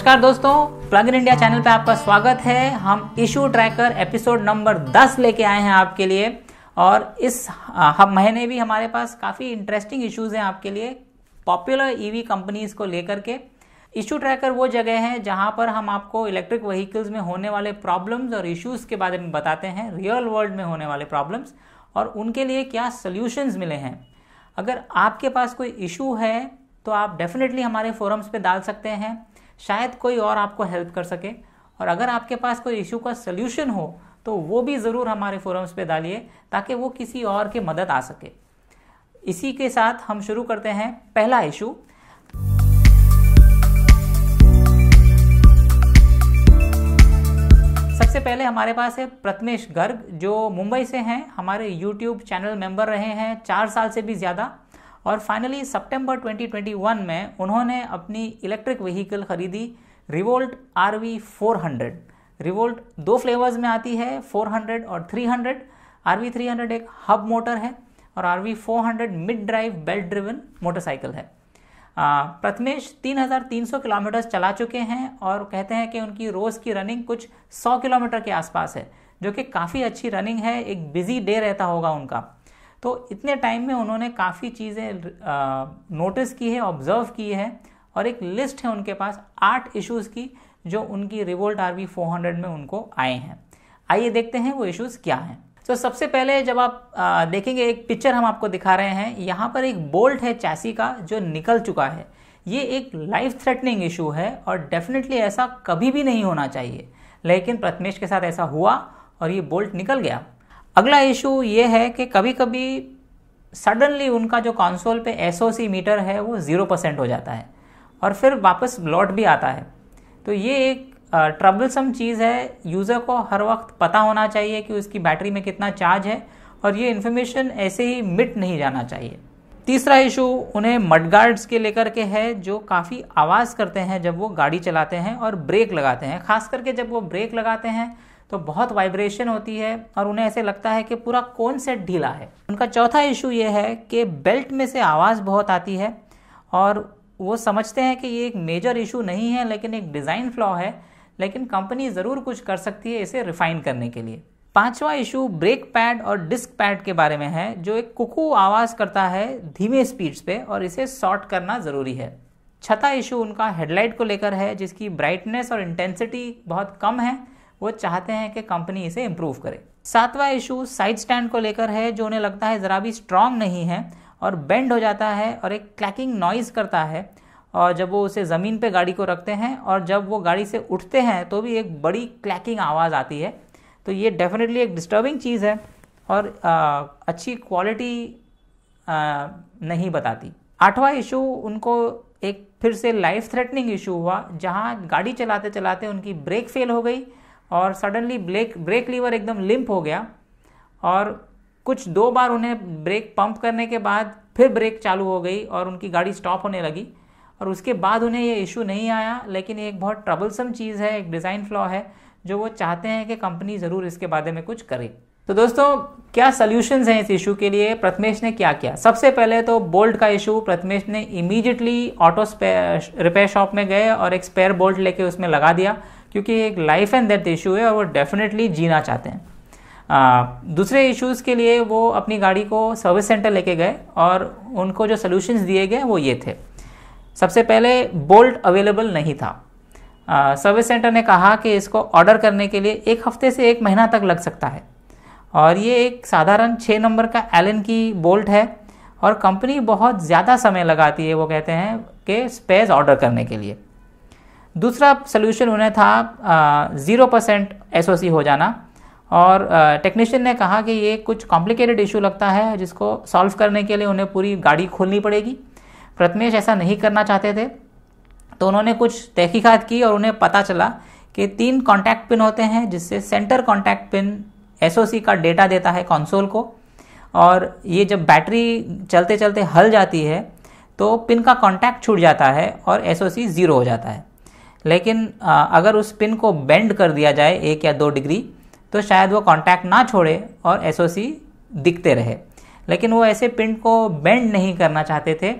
नमस्कार दोस्तों plug in India channel पे आपका स्वागत है हम इशू ट्रैकर एपिसोड नंबर 10 लेके आए हैं आपके लिए और इस हम महीने भी हमारे पास काफ़ी इंटरेस्टिंग इश्यूज हैं आपके लिए पॉपुलर ईवी कंपनीज को लेकर के इशू ट्रैकर वो जगह है जहां पर हम आपको इलेक्ट्रिक व्हीकल्स में होने वाले प्रॉब्लम्स और इश्यूज़ के बारे में बताते हैं रियल वर्ल्ड में होने वाले प्रॉब्लम्स और उनके लिए क्या सोल्यूशंस मिले हैं अगर आपके पास कोई इशू है तो आप डेफिनेटली हमारे फोरम्स पे डाल सकते हैं शायद कोई और आपको हेल्प कर सके और अगर आपके पास कोई इशू का सोल्यूशन हो तो वो भी ज़रूर हमारे फोरम्स पे डालिए ताकि वो किसी और की मदद आ सके इसी के साथ हम शुरू करते हैं पहला इशू सबसे पहले हमारे पास है प्रथमेश गर्ग जो मुंबई से हैं हमारे यूट्यूब चैनल मेंबर रहे हैं चार साल से भी ज़्यादा और फाइनली सितंबर 2021 में उन्होंने अपनी इलेक्ट्रिक व्हीकल खरीदी रिवोल्ट आर वी रिवोल्ट दो फ्लेवर्स में आती है 400 और 300 आर वी एक हब मोटर है और R V mid drive belt driven motorcycle है प्रथमेश 3,300 किलोमीटर चला चुके हैं और कहते हैं कि उनकी रोज़ की रनिंग कुछ 100 किलोमीटर के आसपास है जो कि काफ़ी अच्छी रनिंग है एक बिजी डे रहता होगा उनका तो इतने टाइम में उन्होंने काफ़ी चीज़ें नोटिस की है ऑब्जर्व की है और एक लिस्ट है उनके पास आठ इश्यूज़ की जो उनकी रिवोल्ट आर 400 में उनको आए हैं आइए देखते हैं वो इश्यूज़ क्या हैं तो सबसे पहले जब आप आ, देखेंगे एक पिक्चर हम आपको दिखा रहे हैं यहाँ पर एक बोल्ट है चैसी का जो निकल चुका है ये एक लाइफ थ्रेटनिंग इशू है और डेफिनेटली ऐसा कभी भी नहीं होना चाहिए लेकिन प्रथमेश के साथ ऐसा हुआ और ये बोल्ट निकल गया अगला इशू ये है कि कभी कभी सडनली उनका जो कॉन्सोल पे एस मीटर है वो ज़ीरो परसेंट हो जाता है और फिर वापस लौट भी आता है तो ये एक ट्रबलसम चीज़ है यूज़र को हर वक्त पता होना चाहिए कि उसकी बैटरी में कितना चार्ज है और ये इन्फॉर्मेशन ऐसे ही मिट नहीं जाना चाहिए तीसरा इशू उन्हें मडगार्ड्स के लेकर के है जो काफ़ी आवाज़ करते हैं जब वो गाड़ी चलाते हैं और ब्रेक लगाते हैं खास करके जब वो ब्रेक लगाते हैं तो बहुत वाइब्रेशन होती है और उन्हें ऐसे लगता है कि पूरा कौन सेट ढीला है उनका चौथा इशू ये है कि बेल्ट में से आवाज़ बहुत आती है और वो समझते हैं कि ये एक मेजर इशू नहीं है लेकिन एक डिज़ाइन फ्लॉ है लेकिन कंपनी ज़रूर कुछ कर सकती है इसे रिफाइन करने के लिए पांचवा इशू ब्रेक पैड और डिस्क पैड के बारे में है जो एक कुकू आवाज़ करता है धीमे स्पीड्स पे और इसे सॉर्ट करना ज़रूरी है छठा इशू उनका हेडलाइट को लेकर है जिसकी ब्राइटनेस और इंटेंसिटी बहुत कम है वो चाहते हैं कि कंपनी इसे इम्प्रूव करे सातवां इशू साइड स्टैंड को लेकर है जो उन्हें लगता है ज़रा भी स्ट्रांग नहीं है और बेंड हो जाता है और एक क्लैकिंग नॉइज़ करता है और जब वो उसे ज़मीन पे गाड़ी को रखते हैं और जब वो गाड़ी से उठते हैं तो भी एक बड़ी क्लैकिंग आवाज़ आती है तो ये डेफिनेटली एक डिस्टर्बिंग चीज़ है और आ, अच्छी क्वालिटी आ, नहीं बताती आठवां इशू उनको एक फिर से लाइफ थ्रेटनिंग इशू हुआ जहाँ गाड़ी चलाते चलाते उनकी ब्रेक फेल हो गई और सडनली ब्रेक ब्रेक लीवर एकदम लिम्प हो गया और कुछ दो बार उन्हें ब्रेक पंप करने के बाद फिर ब्रेक चालू हो गई और उनकी गाड़ी स्टॉप होने लगी और उसके बाद उन्हें ये इशू नहीं आया लेकिन ये एक बहुत ट्रबलसम चीज़ है एक डिज़ाइन फ्लॉ है जो वो चाहते हैं कि कंपनी ज़रूर इसके बारे में कुछ करे तो दोस्तों क्या सोल्यूशंस हैं इस इशू के लिए प्रथमेश ने क्या किया सबसे पहले तो बोल्ट का इशू प्रथमेश ने इमीडिएटली ऑटो रिपेयर शॉप में गए और एक स्पेयर बोल्ट लेके उसमें लगा दिया क्योंकि एक लाइफ एंड डेथ इशू है और वो डेफिनेटली जीना चाहते हैं आ, दूसरे इश्यूज़ के लिए वो अपनी गाड़ी को सर्विस सेंटर लेके गए और उनको जो सोल्यूशंस दिए गए वो ये थे सबसे पहले बोल्ट अवेलेबल नहीं था सर्विस सेंटर ने कहा कि इसको ऑर्डर करने के लिए एक हफ्ते से एक महीना तक लग सकता है और ये एक साधारण छः नंबर का एलन की बोल्ट है और कंपनी बहुत ज़्यादा समय लगाती है वो कहते हैं कि स्पेस ऑर्डर करने के लिए दूसरा सोल्यूशन उन्हें था ज़ीरो परसेंट एस हो जाना और टेक्नीशियन ने कहा कि ये कुछ कॉम्प्लिकेटेड इशू लगता है जिसको सॉल्व करने के लिए उन्हें पूरी गाड़ी खोलनी पड़ेगी प्रथमेश ऐसा नहीं करना चाहते थे तो उन्होंने कुछ तहकीकात की और उन्हें पता चला कि तीन कॉन्टैक्ट पिन होते हैं जिससे सेंटर कॉन्टैक्ट पिन एस का डेटा देता है कॉन्सोल को और ये जब बैटरी चलते चलते हल जाती है तो पिन का कॉन्टैक्ट छूट जाता है और एस ज़ीरो हो जाता है लेकिन अगर उस पिन को बेंड कर दिया जाए एक या दो डिग्री तो शायद वो कांटेक्ट ना छोड़े और एस दिखते रहे लेकिन वो ऐसे पिन को बेंड नहीं करना चाहते थे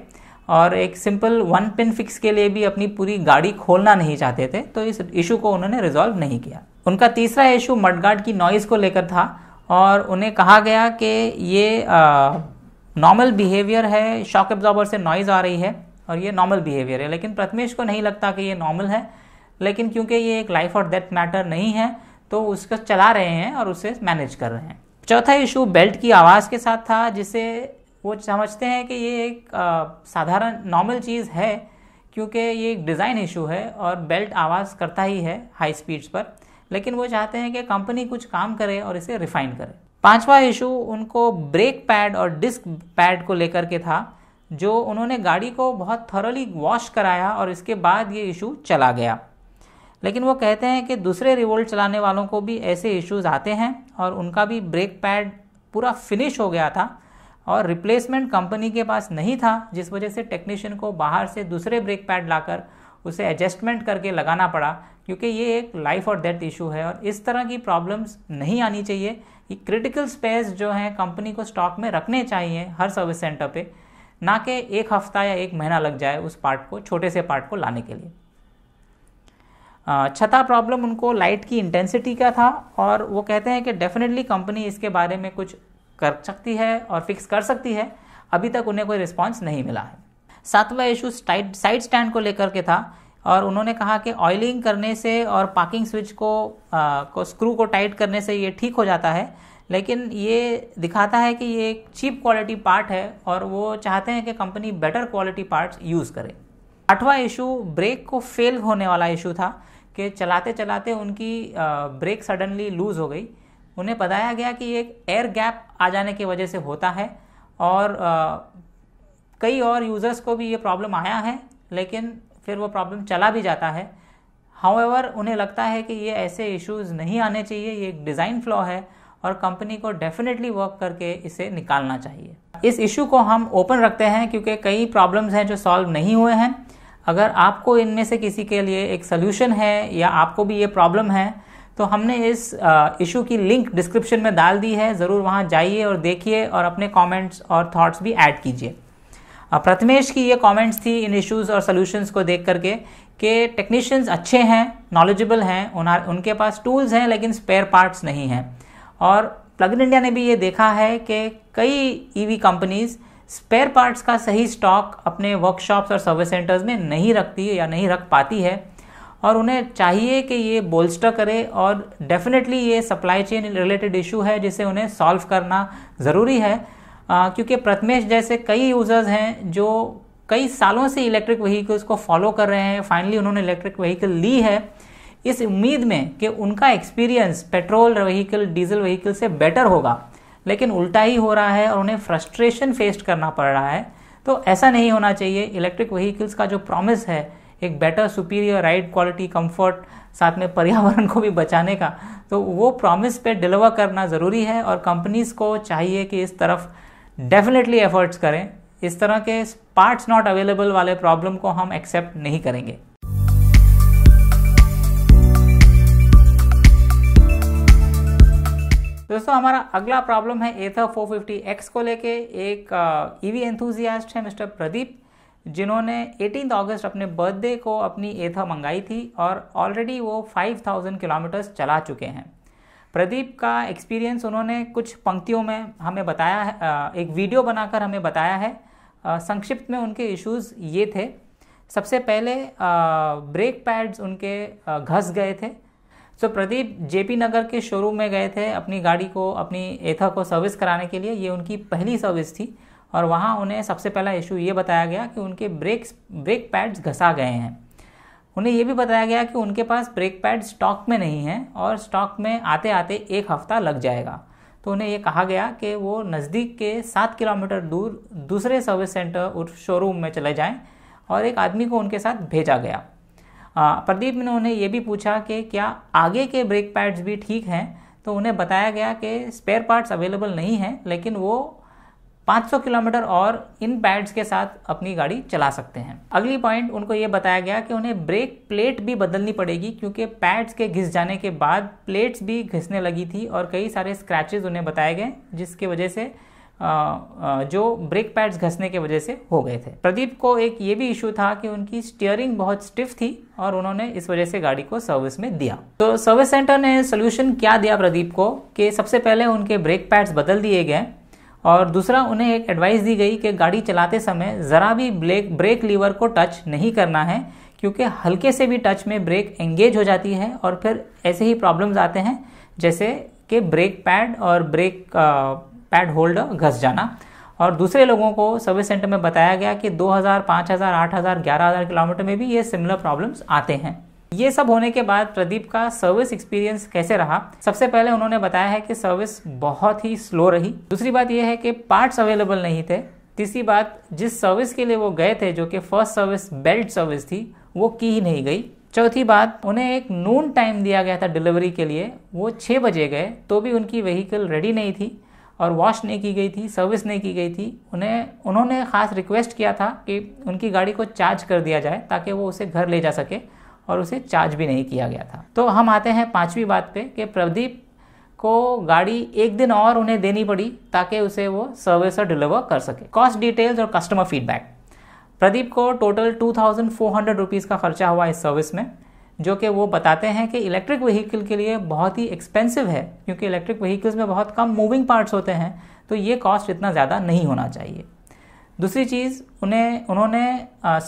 और एक सिंपल वन पिन फिक्स के लिए भी अपनी पूरी गाड़ी खोलना नहीं चाहते थे तो इस इशू को उन्होंने रिजॉल्व नहीं किया उनका तीसरा इशू मडगार्ड की नॉइज़ को लेकर था और उन्हें कहा गया कि ये नॉर्मल बिहेवियर है शॉक एब्जॉर्बर से नॉइज़ आ रही है और ये नॉर्मल बिहेवियर है लेकिन प्रथमेश को नहीं लगता कि ये नॉर्मल है लेकिन क्योंकि ये एक लाइफ और डेथ मैटर नहीं है तो उसको चला रहे हैं और उसे मैनेज कर रहे हैं चौथा इशू बेल्ट की आवाज़ के साथ था जिसे वो समझते हैं कि ये एक साधारण नॉर्मल चीज़ है क्योंकि ये एक डिज़ाइन इशू है और बेल्ट आवाज़ करता ही है हाई स्पीड्स पर लेकिन वो चाहते हैं कि कंपनी कुछ काम करे और इसे रिफाइन करे पांचवा इशू उनको ब्रेक पैड और डिस्क पैड को लेकर के था जो उन्होंने गाड़ी को बहुत थरली वॉश कराया और इसके बाद ये इशू चला गया लेकिन वो कहते हैं कि दूसरे रिवोल्ट चलाने वालों को भी ऐसे इश्यूज आते हैं और उनका भी ब्रेक पैड पूरा फिनिश हो गया था और रिप्लेसमेंट कंपनी के पास नहीं था जिस वजह से टेक्नीशियन को बाहर से दूसरे ब्रेक पैड लाकर उसे एडजस्टमेंट करके लगाना पड़ा क्योंकि ये एक लाइफ और डेथ इशू है और इस तरह की प्रॉब्लम्स नहीं आनी चाहिए ये क्रिटिकल स्पेस जो हैं कंपनी को स्टॉक में रखने चाहिए हर सर्विस सेंटर पे ना कि एक हफ्ता या एक महीना लग जाए उस पार्ट को छोटे से पार्ट को लाने के लिए छता प्रॉब्लम उनको लाइट की इंटेंसिटी का था और वो कहते हैं कि डेफिनेटली कंपनी इसके बारे में कुछ कर सकती है और फिक्स कर सकती है अभी तक उन्हें कोई रिस्पॉन्स नहीं मिला है सातवां इशू साइड स्टैंड को लेकर के था और उन्होंने कहा कि ऑयलिंग करने से और पार्किंग स्विच को, आ, को स्क्रू को टाइट करने से ये ठीक हो जाता है लेकिन ये दिखाता है कि ये एक चीप क्वालिटी पार्ट है और वो चाहते हैं कि company better quality parts use करे आठवां इशू ब्रेक को फेल होने वाला इशू था कि चलाते चलाते उनकी ब्रेक सडनली लूज़ हो गई उन्हें बताया गया कि एक एयर गैप आ जाने की वजह से होता है और कई और यूज़र्स को भी ये प्रॉब्लम आया है लेकिन फिर वो प्रॉब्लम चला भी जाता है हाउएवर उन्हें लगता है कि ये ऐसे इश्यूज़ नहीं आने चाहिए ये एक डिज़ाइन फ्लॉ है और कंपनी को डेफिनेटली वर्क करके इसे निकालना चाहिए इस इशू को हम ओपन रखते हैं क्योंकि कई प्रॉब्लम्स हैं जो सॉल्व नहीं हुए हैं अगर आपको इनमें से किसी के लिए एक सोल्यूशन है या आपको भी ये प्रॉब्लम है तो हमने इस इशू की लिंक डिस्क्रिप्शन में डाल दी है ज़रूर वहाँ जाइए और देखिए और अपने कमेंट्स और थॉट्स भी ऐड कीजिए प्रथमेश की ये कमेंट्स थी इन इश्यूज और सॉल्यूशंस को देख करके कि टेक्नीशियंस अच्छे हैं नॉलेजेबल हैं उन्हें उनके पास टूल्स हैं लेकिन स्पेयर पार्ट्स नहीं हैं और प्लग इन इंडिया ने भी ये देखा है कि कई ईवी कंपनीज़ स्पेयर पार्ट्स का सही स्टॉक अपने वर्कशॉप्स और सर्विस सेंटर्स में नहीं रखती है या नहीं रख पाती है और उन्हें चाहिए कि ये बोल्स्टर करे और डेफिनेटली ये सप्लाई चेन रिलेटेड इशू है जिसे उन्हें सॉल्व करना ज़रूरी है क्योंकि प्रथमेश जैसे कई यूज़र्स हैं जो कई सालों से इलेक्ट्रिक व्हीकल्स को फॉलो कर रहे हैं फाइनली उन्होंने इलेक्ट्रिक व्हीकल ली है इस उम्मीद में कि उनका experience petrol vehicle diesel vehicle से बेटर होगा लेकिन उल्टा ही हो रहा है और उन्हें फ्रस्ट्रेशन फेस करना पड़ रहा है तो ऐसा नहीं होना चाहिए इलेक्ट्रिक व्हीकल्स का जो प्रॉमिस है एक better superior ride quality comfort साथ में पर्यावरण को भी बचाने का तो वो प्रॉमिस पे डिलीवर करना ज़रूरी है और कंपनीज़ को चाहिए कि इस तरफ डेफिनेटली एफर्ट्स करें इस तरह के पार्ट्स नॉट अवेलेबल वाले प्रॉब्लम को हम एक्सेप्ट नहीं करेंगे दोस्तों हमारा अगला प्रॉब्लम है एथर 450X को लेके एक ईवी एंथुजियास्ट e है मिस्टर प्रदीप जिन्होंने 18 अगस्त अपने बर्थडे को अपनी एथर मंगाई थी और ऑलरेडी वो 5000 किलोमीटर्स चला चुके हैं प्रदीप का एक्सपीरियंस उन्होंने कुछ पंक्तियों में हमें बताया है एक वीडियो बनाकर हमें बताया है संक्षिप्त में उनके इश्यूज़ ये थे सबसे पहले ब्रेक पैड्स उनके घस गए थे सो so, प्रदीप जेपी नगर के शोरूम में गए थे अपनी गाड़ी को अपनी एथा को सर्विस कराने के लिए ये उनकी पहली सर्विस थी और वहाँ उन्हें सबसे पहला इशू ये बताया गया कि उनके ब्रेक्स ब्रेक पैड्स घसा गए हैं उन्हें ये भी बताया गया कि उनके पास ब्रेक पैड स्टॉक में नहीं है और स्टॉक में आते आते एक हफ्ता लग जाएगा तो उन्हें ये कहा गया कि वो नज़दीक के सात किलोमीटर दूर दूसरे सर्विस सेंटर और शोरूम में चले जाएं और एक आदमी को उनके साथ भेजा गया प्रदीप ने उन्हें ये भी पूछा कि क्या आगे के ब्रेक पैड्स भी ठीक हैं तो उन्हें बताया गया कि स्पेयर पार्ट्स अवेलेबल नहीं हैं लेकिन वो 500 किलोमीटर और इन पैड्स के साथ अपनी गाड़ी चला सकते हैं अगली पॉइंट उनको ये बताया गया कि उन्हें ब्रेक प्लेट भी बदलनी पड़ेगी क्योंकि पैड्स के घिस जाने के बाद प्लेट्स भी घिसने लगी थी और कई सारे स्क्रैचेज उन्हें बताए गए जिसके वजह से जो ब्रेक पैड्स घसने की वजह से हो गए थे प्रदीप को एक ये भी इशू था कि उनकी स्टीयरिंग बहुत स्टिफ थी और उन्होंने इस वजह से गाड़ी को सर्विस में दिया तो सर्विस सेंटर ने सोल्यूशन क्या दिया प्रदीप को कि सबसे पहले उनके ब्रेक पैड्स बदल दिए गए और दूसरा उन्हें एक एडवाइस दी गई कि गाड़ी चलाते समय ज़रा भी ब्रेक ब्रेक लीवर को टच नहीं करना है क्योंकि हल्के से भी टच में ब्रेक एंगेज हो जाती है और फिर ऐसे ही प्रॉब्लम्स आते हैं जैसे कि ब्रेक पैड और ब्रेक पैड होल्ड घस जाना और दूसरे लोगों को सर्विस सेंटर में बताया गया कि 2000, 5000, 8000, 11000 किलोमीटर में भी ये सिमिलर प्रॉब्लम्स आते हैं ये सब होने के बाद प्रदीप का सर्विस एक्सपीरियंस कैसे रहा सबसे पहले उन्होंने बताया है कि सर्विस बहुत ही स्लो रही दूसरी बात यह है कि पार्ट्स अवेलेबल नहीं थे तीसरी बात जिस सर्विस के लिए वो गए थे जो कि फर्स्ट सर्विस बेल्ट सर्विस थी वो की ही नहीं गई चौथी बात उन्हें एक नून टाइम दिया गया था डिलीवरी के लिए वो छः बजे गए तो भी उनकी व्हीकल रेडी नहीं थी और वॉश नहीं की गई थी सर्विस नहीं की गई थी उन्हें उन्होंने ख़ास रिक्वेस्ट किया था कि उनकी गाड़ी को चार्ज कर दिया जाए ताकि वो उसे घर ले जा सके और उसे चार्ज भी नहीं किया गया था तो हम आते हैं पाँचवीं बात पे कि प्रदीप को गाड़ी एक दिन और उन्हें देनी पड़ी ताकि उसे वो सर्विस और डिलीवर कर सके कॉस्ट डिटेल्स और कस्टमर फीडबैक प्रदीप को total two thousand four hundred rupees का खर्चा हुआ इस सर्विस में जो कि वो बताते हैं कि इलेक्ट्रिक व्हीकल के लिए बहुत ही एक्सपेंसिव है क्योंकि इलेक्ट्रिक व्हीकल्स में बहुत कम मूविंग पार्ट्स होते हैं तो ये कॉस्ट इतना ज़्यादा नहीं होना चाहिए दूसरी चीज़ उन्हें उन्होंने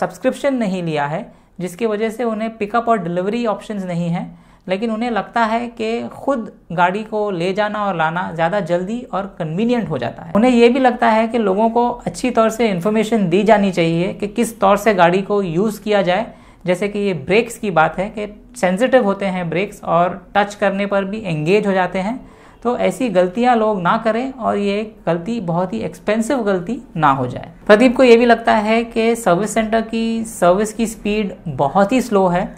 सब्सक्रिप्शन नहीं लिया है जिसकी वजह से उन्हें पिकअप और डिलीवरी ऑप्शन नहीं हैं लेकिन उन्हें लगता है कि खुद गाड़ी को ले जाना और लाना ज़्यादा जल्दी और कन्वीनियंट हो जाता है उन्हें यह भी लगता है कि लोगों को अच्छी तौर से इन्फॉर्मेशन दी जानी चाहिए कि किस तौर से गाड़ी को यूज़ किया जाए जैसे कि ये ब्रेक्स की बात है कि सेंसिटिव होते हैं ब्रेक्स और टच करने पर भी एंगेज हो जाते हैं तो ऐसी गलतियां लोग ना करें और ये गलती बहुत ही एक्सपेंसिव गलती ना हो जाए प्रदीप को ये भी लगता है कि सर्विस सेंटर की सर्विस की स्पीड बहुत ही स्लो है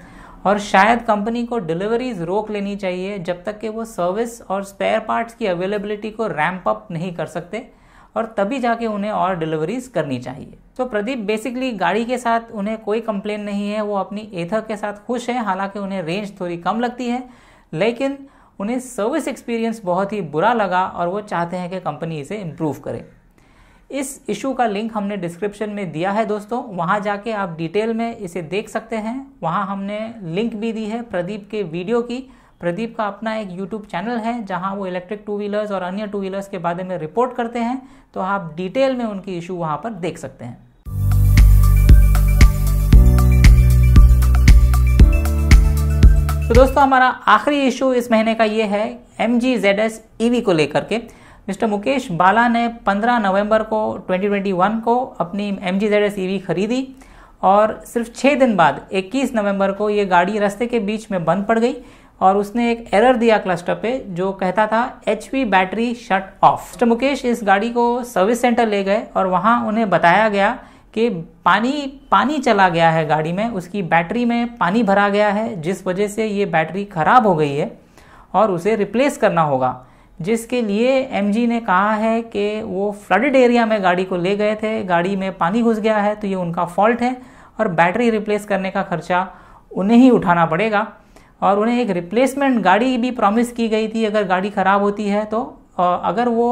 और शायद कंपनी को डिलीवरीज रोक लेनी चाहिए जब तक कि वो सर्विस और स्पेयर पार्ट्स की अवेलेबिलिटी को रैम्प अप नहीं कर सकते और तभी जाके उन्हें और डिलीवरीज करनी चाहिए तो प्रदीप बेसिकली गाड़ी के साथ उन्हें कोई कंप्लेन नहीं है वो अपनी एथर के साथ खुश है हालांकि उन्हें रेंज थोड़ी कम लगती है लेकिन उन्हें सर्विस एक्सपीरियंस बहुत ही बुरा लगा और वो चाहते हैं कि कंपनी इसे इम्प्रूव करे इस इशू का लिंक हमने डिस्क्रिप्शन में दिया है दोस्तों वहाँ जाके आप डिटेल में इसे देख सकते हैं वहाँ हमने लिंक भी दी है प्रदीप के वीडियो की प्रदीप का अपना एक यूट्यूब चैनल है जहां वो इलेक्ट्रिक टू व्हीलर्स और अन्य टू व्हीलर्स के बारे में रिपोर्ट करते हैं तो आप डिटेल में उनकी इशू वहां पर देख सकते हैं तो दोस्तों हमारा आखिरी इशू इस महीने का ये है M G Z S EV को लेकर के मिस्टर मुकेश बाला ने 15 नवंबर को 2021 को अपनी M G Z S EV खरीदी और सिर्फ छः दिन बाद 21 नवंबर को ये गाड़ी रास्ते के बीच में बंद पड़ गई और उसने एक एरर दिया क्लस्टर पे जो कहता था H battery shut off mister Mukesh इस गाड़ी को सर्विस सेंटर ले गए और वहाँ उन्हें बताया गया कि पानी पानी चला गया है गाड़ी में उसकी बैटरी में पानी भरा गया है जिस वजह से ये बैटरी ख़राब हो गई है और उसे रिप्लेस करना होगा जिसके लिए एम ने कहा है कि वो फ्लडेड एरिया में गाड़ी को ले गए थे गाड़ी में पानी घुस गया है तो ये उनका फॉल्ट है और बैटरी रिप्लेस करने का खर्चा उन्हें ही उठाना पड़ेगा और उन्हें एक रिप्लेसमेंट गाड़ी भी प्रॉमिस की गई थी अगर गाड़ी ख़राब होती है तो अगर वो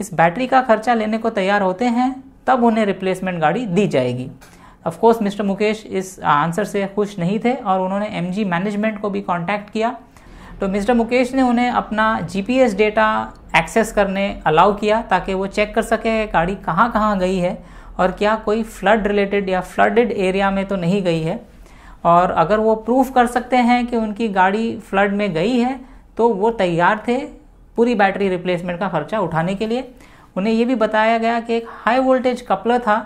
इस बैटरी का खर्चा लेने को तैयार होते हैं तब उन्हें रिप्लेसमेंट गाड़ी दी जाएगी कोर्स मिस्टर मुकेश इस आंसर से खुश नहीं थे और उन्होंने एम मैनेजमेंट को भी कॉन्टैक्ट किया तो मिस्टर मुकेश ने उन्हें अपना जीपीएस डेटा एक्सेस करने अलाउ किया ताकि वो चेक कर सके गाड़ी कहाँ कहाँ गई है और क्या कोई फ्लड रिलेटेड या फ्लडेड एरिया में तो नहीं गई है और अगर वो प्रूफ कर सकते हैं कि उनकी गाड़ी फ्लड में गई है तो वो तैयार थे पूरी बैटरी रिप्लेसमेंट का खर्चा उठाने के लिए उन्हें ये भी बताया गया कि एक हाई वोल्टेज कपलर था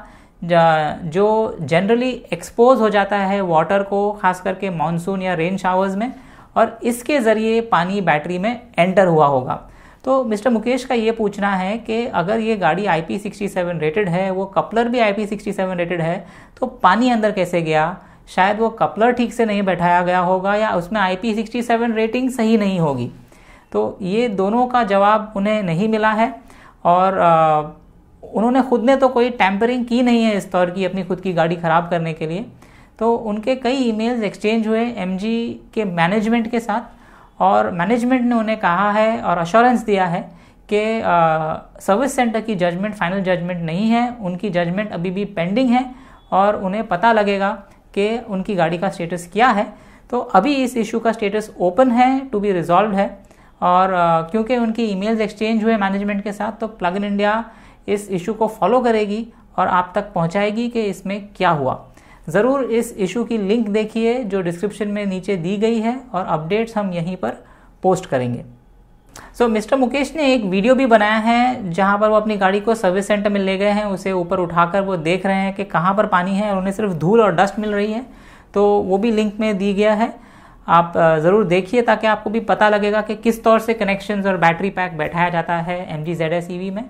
जो जनरली एक्सपोज हो जाता है वाटर को खास करके मानसून या रेन शावर्स में और इसके ज़रिए पानी बैटरी में एंटर हुआ होगा तो मिस्टर मुकेश का ये पूछना है कि अगर ये गाड़ी I P sixty seven rated है वो कपलर भी I P sixty seven rated है तो पानी अंदर कैसे गया शायद वो कपलर ठीक से नहीं बैठाया गया होगा या उसमें I P sixty seven rating सही नहीं होगी तो ये दोनों का जवाब उन्हें नहीं मिला है और आ, उन्होंने खुद ने तो कोई टैम्परिंग की नहीं है इस तौर की अपनी खुद की गाड़ी ख़राब करने के लिए तो उनके कई ईमेल्स एक्सचेंज हुए एम के मैनेजमेंट के साथ और मैनेजमेंट ने उन्हें कहा है और अश्योरेंस दिया है कि सर्विस सेंटर की जजमेंट फाइनल जजमेंट नहीं है उनकी जजमेंट अभी भी पेंडिंग है और उन्हें पता लगेगा कि उनकी गाड़ी का स्टेटस क्या है तो अभी इस इशू का स्टेटस ओपन है टू बी रिजॉल्व है और क्योंकि उनकी ईमेल्स एक्सचेंज हुए मैनेजमेंट के साथ तो प्लग इन इंडिया इस इशू को फॉलो करेगी और आप तक पहुंचाएगी कि इसमें क्या हुआ ज़रूर इस इशू की लिंक देखिए जो डिस्क्रिप्शन में नीचे दी गई है और अपडेट्स हम यहीं पर पोस्ट करेंगे सो so, मिस्टर मुकेश ने एक वीडियो भी बनाया है जहाँ पर वो अपनी गाड़ी को सर्विस सेंटर में ले गए हैं उसे ऊपर उठाकर वो देख रहे हैं कि कहाँ पर पानी है और उन्हें सिर्फ धूल और डस्ट मिल रही है तो वो भी लिंक में दी गया है आप ज़रूर देखिए ताकि आपको भी पता लगेगा कि किस तौर से कनेक्शंस और बैटरी पैक बैठाया जाता है M G Z S E V में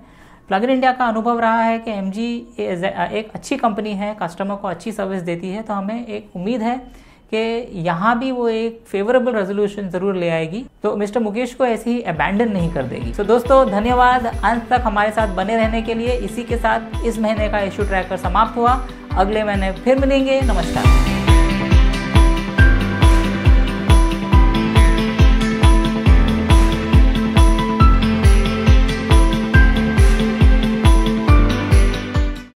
प्लग इन इंडिया का अनुभव रहा है कि एम जी एक अच्छी कंपनी है कस्टमर को अच्छी सर्विस देती है तो हमें एक उम्मीद है कि यहाँ भी वो एक फेवरेबल रेजोल्यूशन जरूर ले आएगी तो मिस्टर मुकेश को ऐसे ही अबैंडन नहीं कर देगी तो so, दोस्तों धन्यवाद अंत तक हमारे साथ बने रहने के लिए इसी के साथ इस महीने का इशू ट्रैकर समाप्त हुआ अगले महीने फिर मिलेंगे नमस्कार